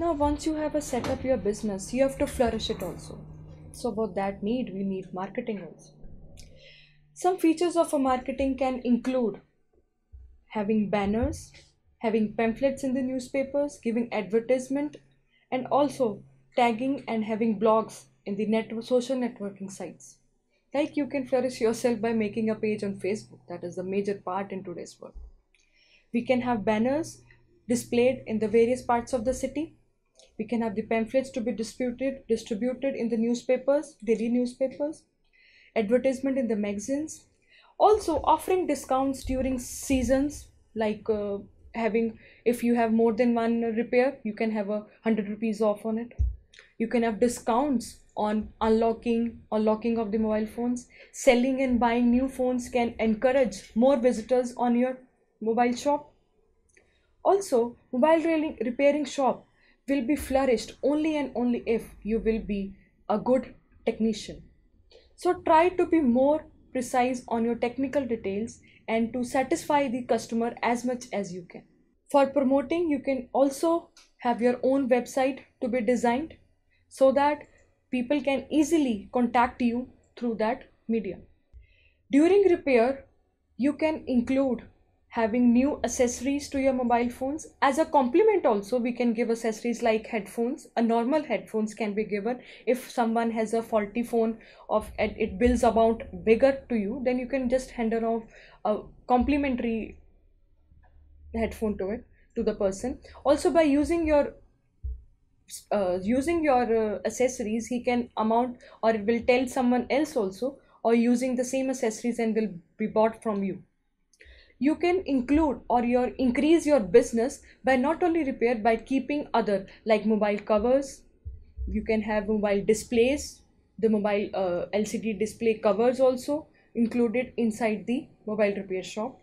now once you have a set up your business you have to flourish it also so for that need we need marketing also some features of a marketing can include having banners having pamphlets in the newspapers giving advertisement and also tagging and having blogs in the net social networking sites like you can flourish yourself by making a page on facebook that is the major part in today's world we can have banners displayed in the various parts of the city we can have the pamphlets to be disputed, distributed in the newspapers, daily newspapers, advertisement in the magazines. Also offering discounts during seasons like uh, having if you have more than one repair you can have a 100 rupees off on it you can have discounts on unlocking unlocking of the mobile phones selling and buying new phones can encourage more visitors on your mobile shop also mobile repairing shop will be flourished only and only if you will be a good technician. So try to be more precise on your technical details and to satisfy the customer as much as you can. For promoting, you can also have your own website to be designed so that people can easily contact you through that medium. During repair, you can include having new accessories to your mobile phones as a complement also we can give accessories like headphones a normal headphones can be given if someone has a faulty phone of it builds about bigger to you then you can just hand off a complimentary headphone to it to the person also by using your uh, using your uh, accessories he can amount or it will tell someone else also or using the same accessories and will be bought from you you can include or your increase your business by not only repair by keeping other like mobile covers you can have mobile displays the mobile uh, lcd display covers also included inside the mobile repair shop